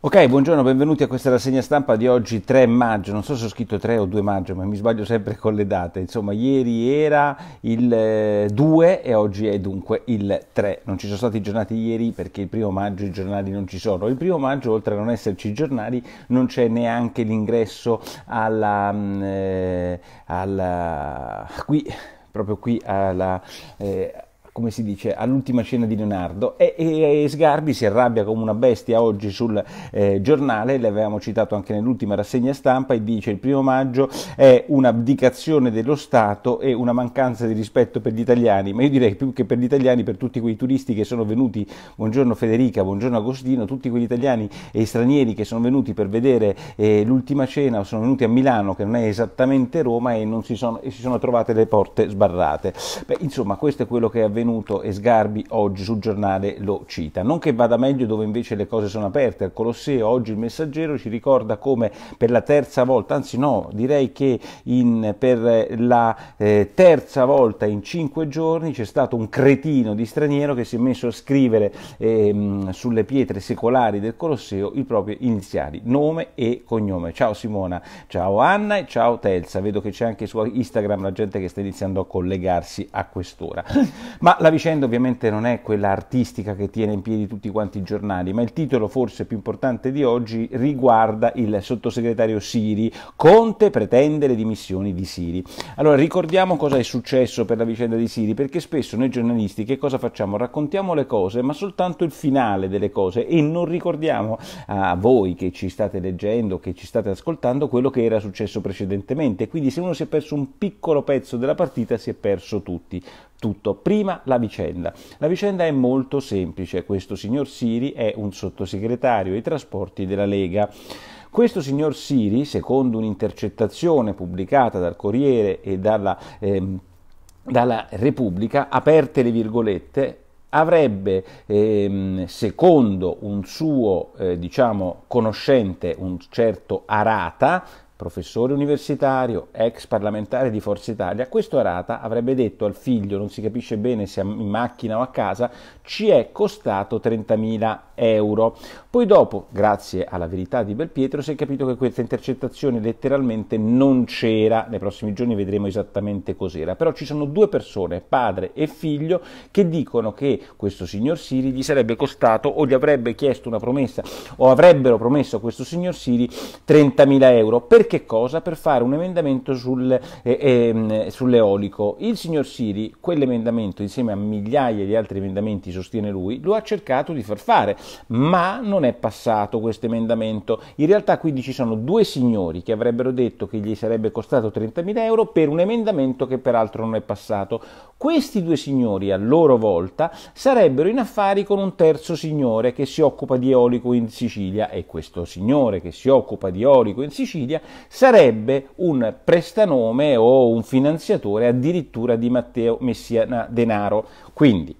Ok, buongiorno, benvenuti a questa rassegna stampa di oggi 3 maggio, non so se ho scritto 3 o 2 maggio, ma mi sbaglio sempre con le date, insomma ieri era il 2 eh, e oggi è dunque il 3, non ci sono stati giornati ieri perché il primo maggio i giornali non ci sono, il primo maggio oltre a non esserci i giornali non c'è neanche l'ingresso alla... Mm, eh, alla qui proprio qui alla, eh, come si dice, all'ultima cena di Leonardo e, e, e Sgarbi si arrabbia come una bestia oggi sul eh, giornale, l'avevamo citato anche nell'ultima rassegna stampa e dice il primo maggio è un'abdicazione dello Stato e una mancanza di rispetto per gli italiani, ma io direi più che per gli italiani, per tutti quei turisti che sono venuti, buongiorno Federica, buongiorno Agostino, tutti quegli italiani e stranieri che sono venuti per vedere eh, l'ultima cena o sono venuti a Milano che non è esattamente Roma e, si sono, e si sono trovate le porte sbarrate. Beh, insomma questo è quello che è avvenuto Benvenuto e Sgarbi oggi sul giornale lo cita. Non che vada meglio dove invece le cose sono aperte. Al Colosseo oggi il messaggero ci ricorda come per la terza volta, anzi no, direi che in, per la eh, terza volta in cinque giorni c'è stato un cretino di straniero che si è messo a scrivere ehm, sulle pietre secolari del Colosseo i propri iniziali, nome e cognome. Ciao Simona, ciao Anna e ciao Telsa. Vedo che c'è anche su Instagram la gente che sta iniziando a collegarsi a quest'ora. Ma ma la vicenda ovviamente non è quella artistica che tiene in piedi tutti quanti i giornali, ma il titolo forse più importante di oggi riguarda il sottosegretario Siri. Conte pretende le dimissioni di Siri. Allora ricordiamo cosa è successo per la vicenda di Siri, perché spesso noi giornalisti che cosa facciamo? Raccontiamo le cose, ma soltanto il finale delle cose e non ricordiamo a voi che ci state leggendo, che ci state ascoltando, quello che era successo precedentemente. Quindi se uno si è perso un piccolo pezzo della partita si è perso tutti tutto. Prima la vicenda. La vicenda è molto semplice. Questo signor Siri è un sottosegretario ai trasporti della Lega. Questo signor Siri, secondo un'intercettazione pubblicata dal Corriere e dalla, eh, dalla Repubblica, aperte le virgolette, avrebbe, ehm, secondo un suo eh, diciamo, conoscente, un certo Arata, professore universitario, ex parlamentare di Forza Italia, questo Arata avrebbe detto al figlio, non si capisce bene se in macchina o a casa, ci è costato 30.000 euro. Poi dopo, grazie alla verità di Belpietro, si è capito che questa intercettazione letteralmente non c'era, nei prossimi giorni vedremo esattamente cos'era, però ci sono due persone, padre e figlio, che dicono che questo signor Siri gli sarebbe costato o gli avrebbe chiesto una promessa o avrebbero promesso a questo signor Siri 30.000 euro. Perché che cosa? Per fare un emendamento sul, eh, eh, sull'eolico. Il signor Siri, quell'emendamento, insieme a migliaia di altri emendamenti, sostiene lui, lo ha cercato di far fare, ma non è passato questo emendamento. In realtà quindi ci sono due signori che avrebbero detto che gli sarebbe costato 30.000 euro per un emendamento che peraltro non è passato. Questi due signori, a loro volta, sarebbero in affari con un terzo signore che si occupa di eolico in Sicilia e questo signore che si occupa di eolico in Sicilia sarebbe un prestanome o un finanziatore addirittura di Matteo Messina Denaro. Quindi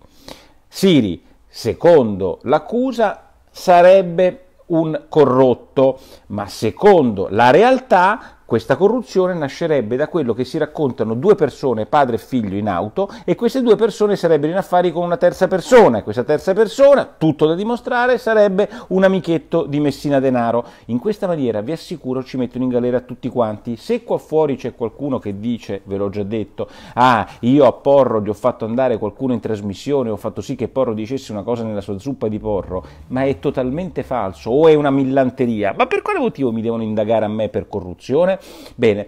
Siri, secondo l'accusa, sarebbe un corrotto, ma secondo la realtà questa corruzione nascerebbe da quello che si raccontano due persone, padre e figlio, in auto e queste due persone sarebbero in affari con una terza persona. e Questa terza persona, tutto da dimostrare, sarebbe un amichetto di Messina Denaro. In questa maniera, vi assicuro, ci mettono in galera tutti quanti. Se qua fuori c'è qualcuno che dice, ve l'ho già detto, ah, io a Porro gli ho fatto andare qualcuno in trasmissione, ho fatto sì che Porro dicesse una cosa nella sua zuppa di Porro, ma è totalmente falso o è una millanteria. Ma per quale motivo mi devono indagare a me per corruzione? Bene,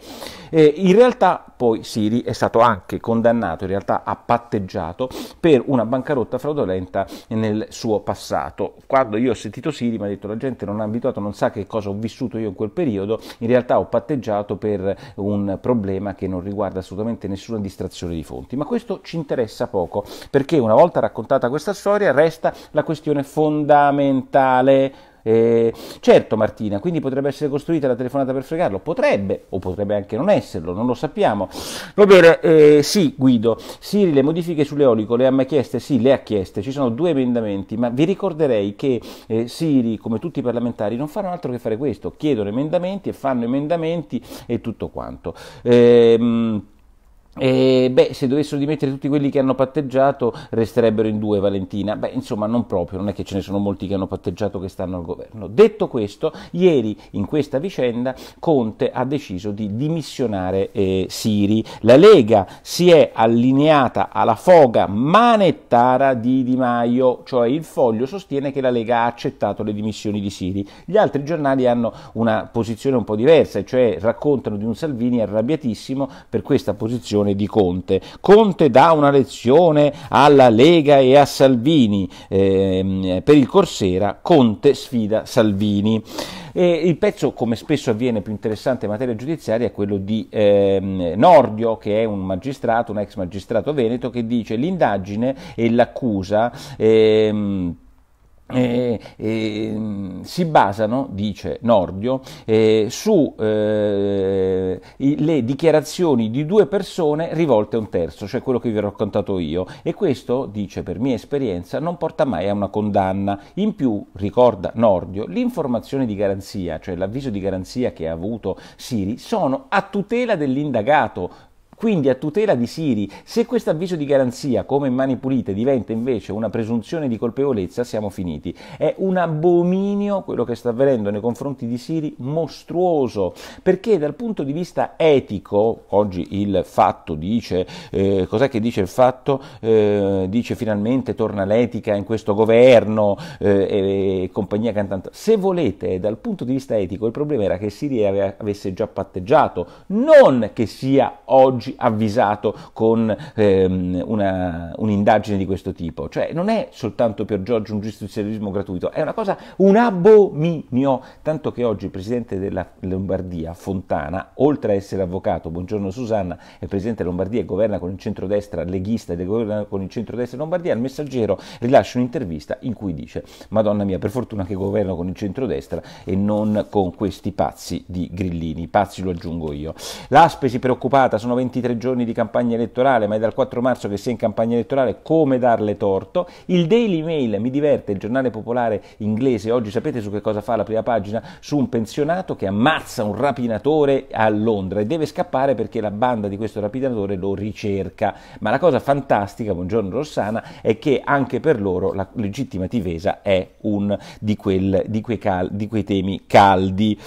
eh, in realtà poi Siri è stato anche condannato, in realtà ha patteggiato per una bancarotta fraudolenta nel suo passato. Quando io ho sentito Siri mi ha detto la gente non è abituata, non sa che cosa ho vissuto io in quel periodo, in realtà ho patteggiato per un problema che non riguarda assolutamente nessuna distrazione di fonti, ma questo ci interessa poco perché una volta raccontata questa storia resta la questione fondamentale eh, certo Martina, quindi potrebbe essere costruita la telefonata per fregarlo? Potrebbe, o potrebbe anche non esserlo, non lo sappiamo. Va bene, eh, sì Guido, Siri le modifiche sull'eolico le ha mai chieste? Sì, le ha chieste, ci sono due emendamenti, ma vi ricorderei che eh, Siri, come tutti i parlamentari, non fanno altro che fare questo, chiedono emendamenti e fanno emendamenti e tutto quanto. Ehm, e, beh, se dovessero dimettere tutti quelli che hanno patteggiato, resterebbero in due Valentina. Beh, insomma, non proprio, non è che ce ne sono molti che hanno patteggiato che stanno al governo. Detto questo, ieri in questa vicenda Conte ha deciso di dimissionare eh, Siri. La Lega si è allineata alla foga manettara di Di Maio, cioè il foglio sostiene che la Lega ha accettato le dimissioni di Siri. Gli altri giornali hanno una posizione un po' diversa, cioè raccontano di un Salvini arrabbiatissimo per questa posizione lezione di Conte. Conte dà una lezione alla Lega e a Salvini. Eh, per il Corsera Conte sfida Salvini. E il pezzo, come spesso avviene, più interessante in materia giudiziaria è quello di ehm, Nordio, che è un magistrato, un ex magistrato veneto, che dice l'indagine e l'accusa. Ehm, eh, eh, si basano, dice Nordio, eh, sulle eh, dichiarazioni di due persone rivolte a un terzo, cioè quello che vi ho raccontato io, e questo, dice per mia esperienza, non porta mai a una condanna. In più, ricorda Nordio, l'informazione di garanzia, cioè l'avviso di garanzia che ha avuto Siri, sono a tutela dell'indagato, quindi a tutela di Siri, se questo avviso di garanzia, come in mani pulite, diventa invece una presunzione di colpevolezza, siamo finiti. È un abominio quello che sta avvenendo nei confronti di Siri, mostruoso, perché dal punto di vista etico, oggi il fatto dice, eh, cos'è che dice il fatto? Eh, dice finalmente torna l'etica in questo governo eh, e, compagnia cantante. Se volete, dal punto di vista etico, il problema era che Siri aveva, avesse già patteggiato, non che sia oggi esserci avvisato con ehm, una, un'indagine di questo tipo. Cioè non è soltanto per Giorgio un giustizialismo gratuito, è una cosa, un abominio, tanto che oggi il presidente della Lombardia, Fontana, oltre a essere avvocato, buongiorno Susanna, è presidente della Lombardia e governa con il centrodestra leghista e governa con il centrodestra Lombardia, il messaggero rilascia un'intervista in cui dice Madonna mia, per fortuna che governo con il centrodestra e non con questi pazzi di grillini, pazzi lo aggiungo io. L'Aspe si preoccupata, sono 23. 23 giorni di campagna elettorale, ma è dal 4 marzo che si è in campagna elettorale, come darle torto. Il Daily Mail mi diverte, il giornale popolare inglese, oggi sapete su che cosa fa la prima pagina? Su un pensionato che ammazza un rapinatore a Londra e deve scappare perché la banda di questo rapinatore lo ricerca. Ma la cosa fantastica, buongiorno Rossana, è che anche per loro la legittima tivesa è un di, di, cal- di, quei temi caldi.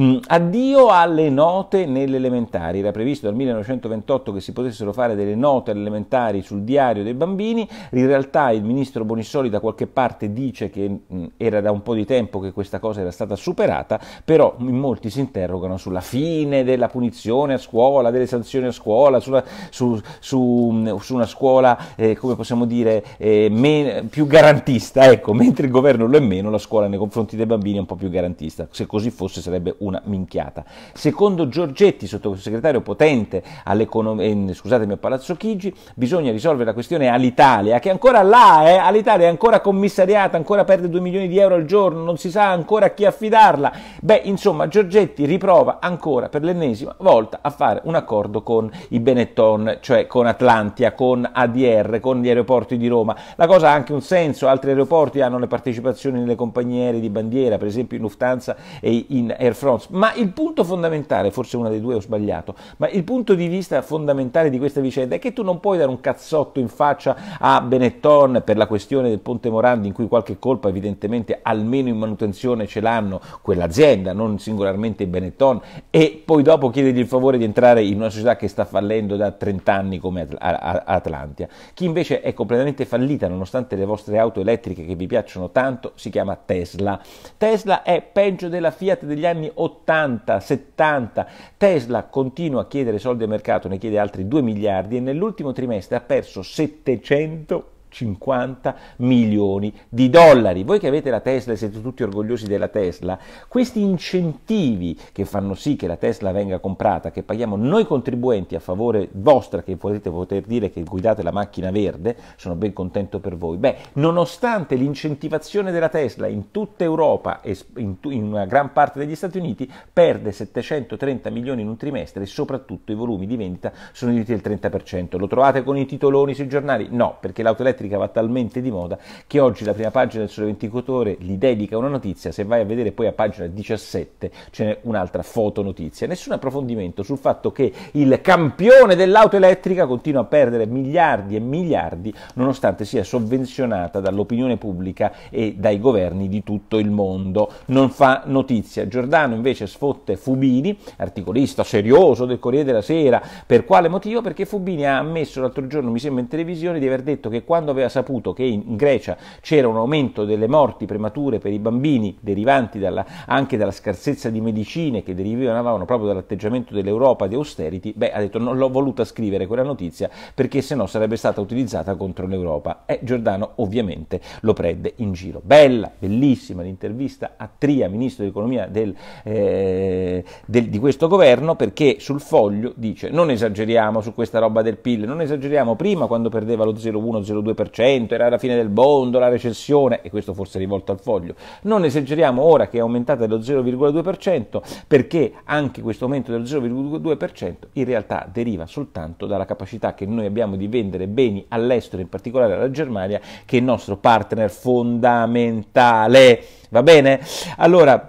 Mm, addio alle note nelle elementari, era previsto dal 1920 1928 che si potessero fare delle note elementari sul diario dei bambini, in realtà il ministro Bonissoli da qualche parte dice che mh, era da un po' di tempo che questa cosa era stata superata, però in molti si interrogano sulla fine della punizione a scuola, delle sanzioni a scuola, sulla, su, su, su, una scuola, eh, come possiamo dire, eh, men- più garantista, ecco, mentre il governo lo è meno, la scuola nei confronti dei bambini è un po' più garantista, se così fosse sarebbe una minchiata. Secondo Giorgetti, sottosegretario potente alle eh, scusatemi, a Palazzo Chigi, bisogna risolvere la questione all'Italia, che è ancora là, eh? all'Italia è ancora commissariata, ancora perde 2 milioni di euro al giorno, non si sa ancora a chi affidarla. Beh, insomma, Giorgetti riprova ancora per l'ennesima volta a fare un accordo con i Benetton, cioè con Atlantia, con ADR, con gli aeroporti di Roma. La cosa ha anche un senso, altri aeroporti hanno le partecipazioni nelle compagnie aeree di bandiera, per esempio in Lufthansa e in Air France, ma il punto fondamentale, forse una dei due ho sbagliato, ma il punto di vista vista fondamentale di questa vicenda è che tu non puoi dare un cazzotto in faccia a Benetton per la questione del Ponte Morandi in cui qualche colpa evidentemente almeno in manutenzione ce l'hanno quell'azienda, non singolarmente Benetton, e poi dopo chiedergli il favore di entrare in una società che sta fallendo da 30 anni come Atlantia. Chi invece è completamente fallita nonostante le vostre auto elettriche che vi piacciono tanto si chiama Tesla. Tesla è peggio della Fiat degli anni 80, 70. Tesla continua a chiedere soldi al mercato mercato ne chiede altri 2 miliardi e nell'ultimo trimestre ha perso 700 50 milioni di dollari. Voi che avete la Tesla e siete tutti orgogliosi della Tesla, questi incentivi che fanno sì che la Tesla venga comprata, che paghiamo noi contribuenti a favore vostra, che potete poter dire che guidate la macchina verde, sono ben contento per voi. Beh, nonostante l'incentivazione della Tesla in tutta Europa e in, una gran parte degli Stati Uniti, perde 730 milioni in un trimestre e soprattutto i volumi di vendita sono diminuiti del 30%. Lo trovate con i titoloni sui giornali? No, perché l'auto elettrica elettrica va talmente di moda che oggi la prima pagina del Sole 24 Ore gli dedica una notizia, se vai a vedere poi a pagina 17 c'è un'altra fotonotizia. Nessun approfondimento sul fatto che il campione dell'auto elettrica continua a perdere miliardi e miliardi nonostante sia sovvenzionata dall'opinione pubblica e dai governi di tutto il mondo. Non fa notizia. Giordano invece sfotte Fubini, articolista serioso del Corriere della Sera, per quale motivo? Perché Fubini ha ammesso l'altro giorno, mi sembra in televisione, di aver detto che quando aveva saputo che in Grecia c'era un aumento delle morti premature per i bambini derivanti dalla, anche dalla scarsezza di medicine che derivavano proprio dall'atteggiamento dell'Europa di austerity, beh, ha detto non l'ho voluta scrivere quella notizia perché sennò sarebbe stata utilizzata contro l'Europa. E eh, Giordano ovviamente lo prende in giro. Bella, bellissima l'intervista a Tria, ministro dell'economia del, eh, del, di questo governo, perché sul foglio dice non esageriamo su questa roba del PIL, non esageriamo prima quando perdeva lo 0,1-0,2%, 2%, era la fine del bondo, la recessione, e questo forse è rivolto al foglio. Non esageriamo ora che è aumentata dello 0,2%, perché anche questo aumento dello 0,2% in realtà deriva soltanto dalla capacità che noi abbiamo di vendere beni all'estero, in particolare alla Germania, che è il nostro partner fondamentale. Va bene? Allora,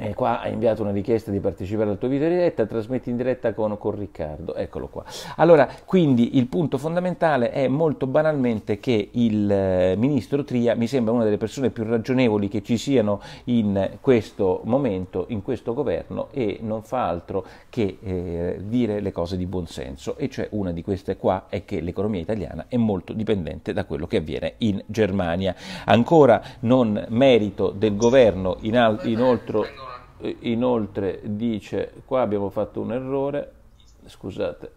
e qua ha inviato una richiesta di partecipare al tuo video diretta, trasmetti in diretta con, con, Riccardo, eccolo qua. Allora, quindi il punto fondamentale è molto banalmente che il eh, ministro Tria mi sembra una delle persone più ragionevoli che ci siano in questo momento, in questo governo e non fa altro che eh, dire le cose di buonsenso e cioè una di queste qua è che l'economia italiana è molto dipendente da quello che avviene in Germania. Ancora non merito del governo in al- inoltre eh, inoltre dice qua abbiamo fatto un errore, scusate,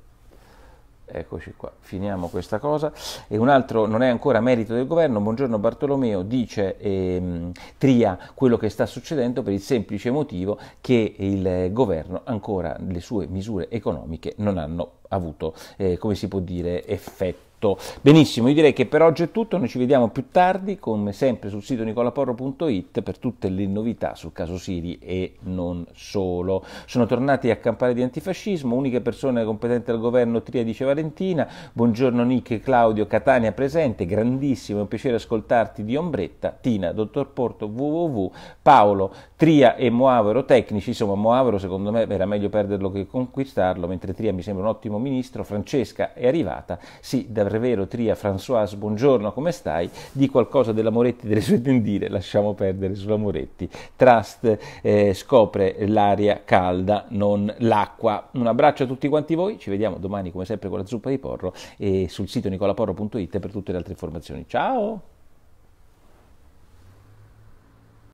eccoci qua, finiamo questa cosa. E un altro non è ancora merito del governo, buongiorno Bartolomeo, dice ehm, Tria quello che sta succedendo per il semplice motivo che il governo ancora le sue misure economiche non hanno avuto, eh, come si può dire, effetto fatto. Benissimo, io direi che per oggi è tutto, noi ci vediamo più tardi, come sempre sul sito nicolaporro.it per tutte le novità sul caso Siri e non solo. Sono tornati a campare di antifascismo, uniche persone competenti al governo Tria dice Valentina, buongiorno Nick e Claudio, Catania presente, grandissimo, è un piacere ascoltarti di Ombretta, Tina, Dottor Porto, www, Paolo, Tria e Moavero tecnici, insomma Moavero secondo me era meglio perderlo che conquistarlo, mentre Tria mi sembra un ottimo ministro, Francesca è arrivata, sì, davvero Revero, Tria, Françoise, buongiorno, come stai? Di qualcosa della Moretti delle sue tendine, lasciamo perdere sulla Moretti. Trust eh, scopre l'aria calda, non l'acqua. Un abbraccio a tutti quanti voi, ci vediamo domani come sempre con la zuppa di porro e sul sito nicolaporro.it per tutte le altre informazioni. Ciao!